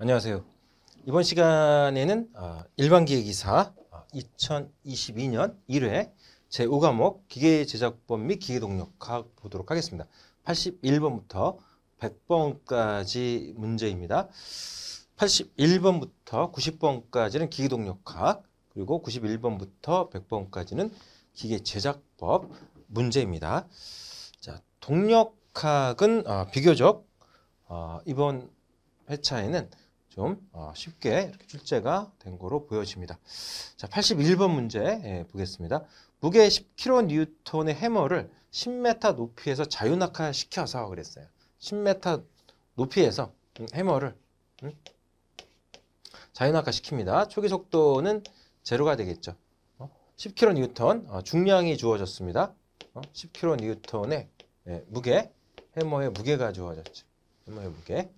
안녕하세요. 이번 시간에는 아, 일반 기획이사 2022년 1회 제5과목 기계 제작법 및 기계 동력학 보도록 하겠습니다. 81번부터 100번까지 문제입니다. 81번부터 90번까지는 기계 동력학 그리고 91번부터 100번까지는 기계 제작법 문제입니다. 자, 동력학은 아, 비교적 아, 이번 회차에는 좀 어, 쉽게 이렇게 출제가 된 거로 보여집니다. 자, 81번 문제 예, 보겠습니다. 무게 10kN의 해머를 10m 높이에서 자유낙하시켜서 그랬어요. 10m 높이에서 음, 해머를 음, 자유낙하시킵니다. 초기 속도는 제로가 되겠죠. 10kN 어, 어, 중량이 주어졌습니다. 10kN의 예, 무게 해머의 무게가 주어졌죠. 해머의 무게.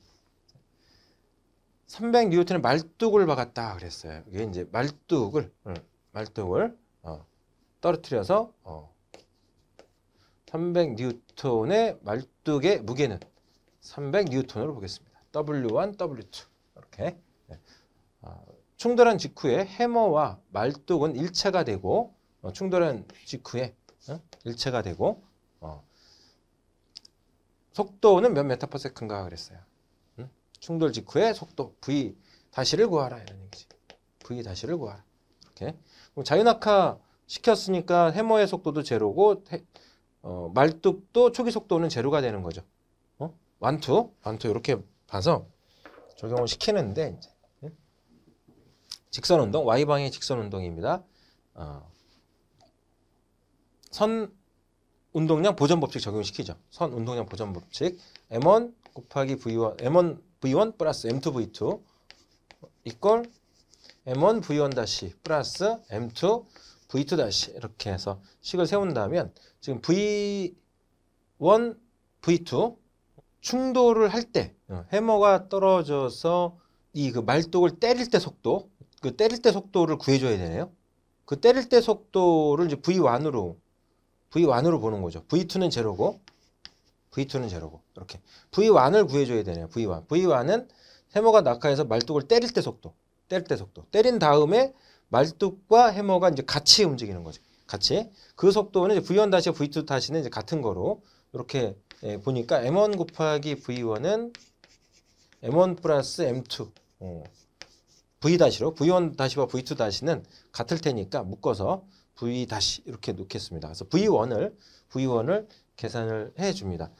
300N의 뉴 말뚝을 박았다 그랬어요. 이게 이제 말뚝을 말뚝을 어, 떨어뜨려서 어, 300N의 말뚝의 무게는 300N으로 보겠습니다. W1, W2 이렇게 네. 어, 충돌한 직후에 해머와 말뚝은 일체가 되고 어, 충돌한 직후에 응? 일체가 되고 어, 속도는 몇 메타 퍼세컨가 그랬어요. 충돌 직후에 속도 v 다시를 구하라 이런 얘기지. v 다시를 구하라. 이렇게. 그럼 자유낙하 시켰으니까 해머의 속도도 제로고 해, 어, 말뚝도 초기 속도는 제로가 되는 거죠. 어? 완투, 완투 이렇게 봐서 적용을 시키는데 이제 응? 예? 직선 운동 y 방의 직선 운동입니다. 어, 선 운동량 보전 법칙 적용시키죠. 선 운동량 보전 법칙 m1 곱하기 v1 m1 V1 플러스 M2 V2 이꼴 M1 V1 다시 플러스 M2 V2 다시 이렇게 해서 식을 세운다면 지금 V1 V2 충돌을 할때 어, 해머가 떨어져서 이 그 말뚝을 때릴 때 속도 그 때릴 때 속도를 구해줘야 되네요. 그 때릴 때 속도를 이제 V1으로 V1으로 보는 거죠. V2는 제로고 V2는 제로고 이렇게 V1을 구해줘야 되네요. V1. V1은 해머가 낙하해서 말뚝을 때릴 때 속도. 때릴 때 속도. 때린 다음에 말뚝과 해머가 이제 같이 움직이는 거죠. 같이. 그 속도는 이제 V1 다시 V2 다시는 이제 같은 거로 이렇게 예, 보니까 M1 곱하기 V1은 M1 플러스 M2. 어. V 다시로 V1 다시와 V2 다시는 같을 테니까 묶어서 V 다시 이렇게 놓겠습니다. 그래서 V1을 V1을 계산을 해줍니다.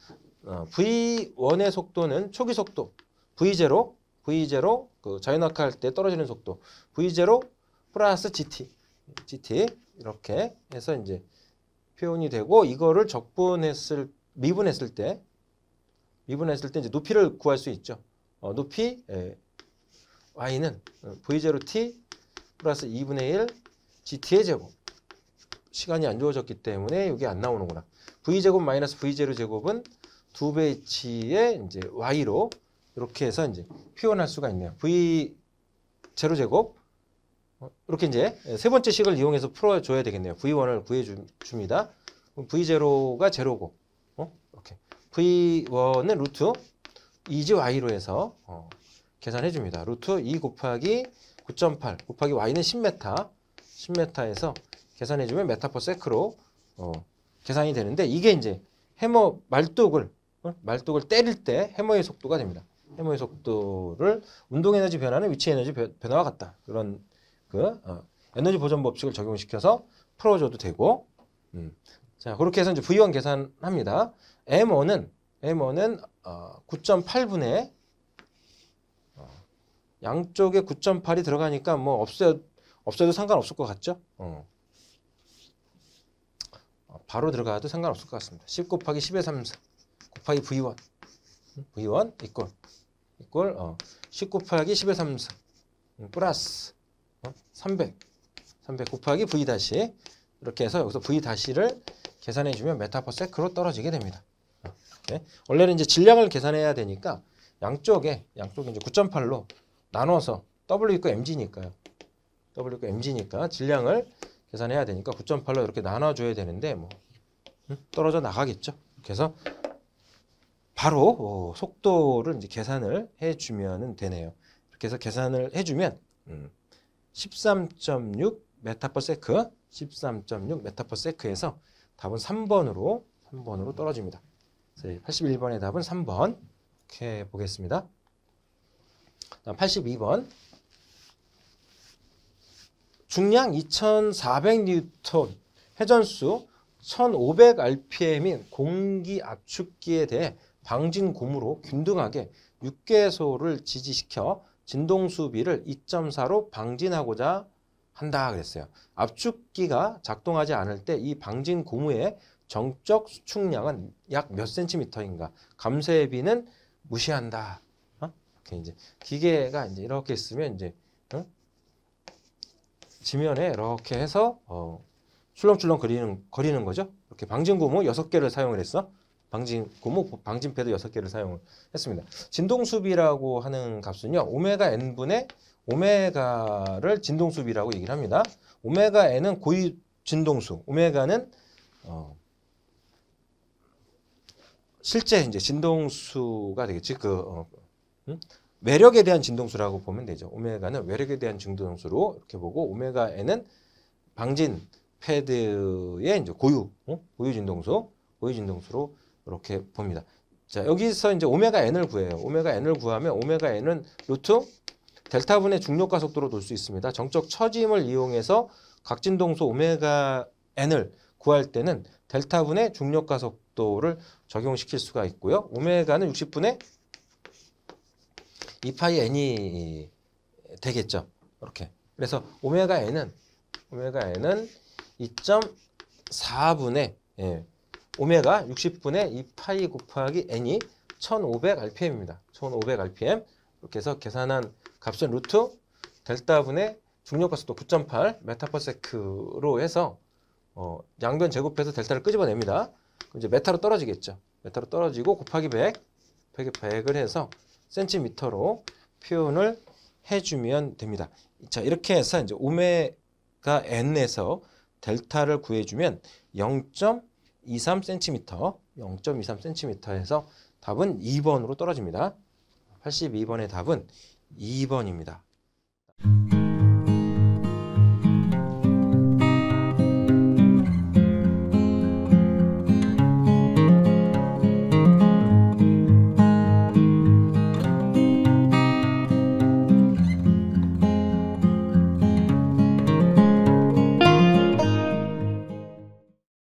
어, V1의 속도는 초기 속도, V0, V0 그 자연낙하할 때 떨어지는 속도, V0 플러스 GT, GT 이렇게 해서 이제 표현이 되고 이거를 적분했을 미분했을 때 미분했을 때 이제 높이를 구할 수 있죠. 어, 높이 에, 예. y는 어, v0t 플러스 2분의 1 gt의 제곱 시간이 안 주어졌기 때문에 이게 안 나오는구나. v제곱 마이너스 v0 제곱은 두 배치의 이제 y로 이렇게 해서 이제 표현할 수가 있네요. v 제로 제곱 어, 이렇게 이제 세 번째 식을 이용해서 풀어줘야 되겠네요. v1을 구해줍니다. v0가 제로고 어? 이렇게 v1은 루트 2지 y로 해서 어, 계산해줍니다. 루트 2 e 곱하기 9.8 곱하기 y는 10m 10m에서 계산해주면 메타 퍼 세크로 어, 계산이 되는데 이게 이제 해머 말뚝을 어? 말뚝을 때릴 때 해머의 속도가 됩니다. 해머의 속도를 운동 에너지 변화는 위치 에너지 변화와 같다. 그런 그 어, 에너지 보존 법칙을 적용시켜서 풀어줘도 되고 음. 자 그렇게 해서 이제 V1 계산합니다. M1은 M1은 어, 9.8분의 어, 양쪽에 9.8이 들어가니까 뭐 없애 없어도 상관없을 것 같죠? 어. 바로 들어가도 상관없을 것 같습니다. 10 곱하기 10의 3 곱하기 V1 V1 이꼴 이꼴 어, 10 곱하기 10의 3 음, 플러스 어, 300 300 곱하기 V 다시 이렇게 해서 여기서 V 다시를 계산해 주면 메타퍼세크로 떨어지게 됩니다. 어, 원래는 이제 질량을 계산해야 되니까 양쪽에 양쪽에 이제 9.8로 나눠서 W 있고 MG니까요. W 있고 MG니까 질량을 계산해야 되니까 9.8로 이렇게 나눠줘야 되는데 뭐 떨어져 나가겠죠. 그래서 바로 어, 속도를 이제 계산을 해주면 되네요. 이렇게 해서 계산을 해주면 음, 13.6 메타퍼세크 13.6 메타퍼세크에서 답은 3번으로 3번으로 떨어집니다. 81번의 답은 3번 이렇게 보겠습니다. 82번 중량 2400N, 회전수 1500rpm인 공기 압축기에 대해 방진 고무로 균등하게 6개소를 지지시켜 진동 수비를 2.4로 방진하고자 한다 그랬어요. 압축기가 작동하지 않을 때 이 방진 고무의 정적 수축량은 약 몇 센티미터인가 감쇄비는 무시한다. 어? 이렇게 이제 기계가 이제 이렇게 있으면 이제 지면에 이렇게 해서 어, 출렁출렁 거리는, 거리는 거죠. 이렇게 방진고무 6개를 사용을 했어. 방진 고무 방진 패드 6개를 사용을 했습니다. 진동수비라고 하는 값은요. 오메가 n분의 오메가를 진동수비라고 얘기를 합니다. 오메가 n은 고유 진동수, 오메가는 어, 실제 이제 진동수가 되겠지. 그 어, 음? 외력에 대한 진동수라고 보면 되죠. 오메가는 외력에 대한 진동수로 이렇게 보고 오메가에는 방진 패드의 이제 고유 어? 고유 진동수 고유 진동수로 이렇게 봅니다. 자 여기서 이제 오메가 n을 구해요. 오메가 n을 구하면 오메가 n은 루트 델타 분의 중력과 속도로 돌수 있습니다. 정적 처짐을 이용해서 각진동수 오메가 n을 구할 때는 델타 분의 중력과 속도를 적용시킬 수가 있고요. 오메가는 60분의 2 파이 n이 되겠죠. 이렇게. 그래서 오메가 n은 오메가 n은 2.4분의 예, 오메가 60분의 2 파이 곱하기 n이 1500 rpm입니다. 1500 rpm 이렇게 해서 계산한 값은 루트 델타분의 중력가속도 9.8 메타퍼세크로 해서 어, 양변 제곱해서 델타를 끄집어냅니다. 이제 메타로 떨어지겠죠. 메타로 떨어지고 곱하기 100, 100에 100을 해서 센티미터로 표현을 해주면 됩니다. 자 이렇게 해서 이제 오메가 n에서 델타를 구해주면 0.23cm, 0.23cm에서 답은 2번으로 떨어집니다. 82번의 답은 2번입니다.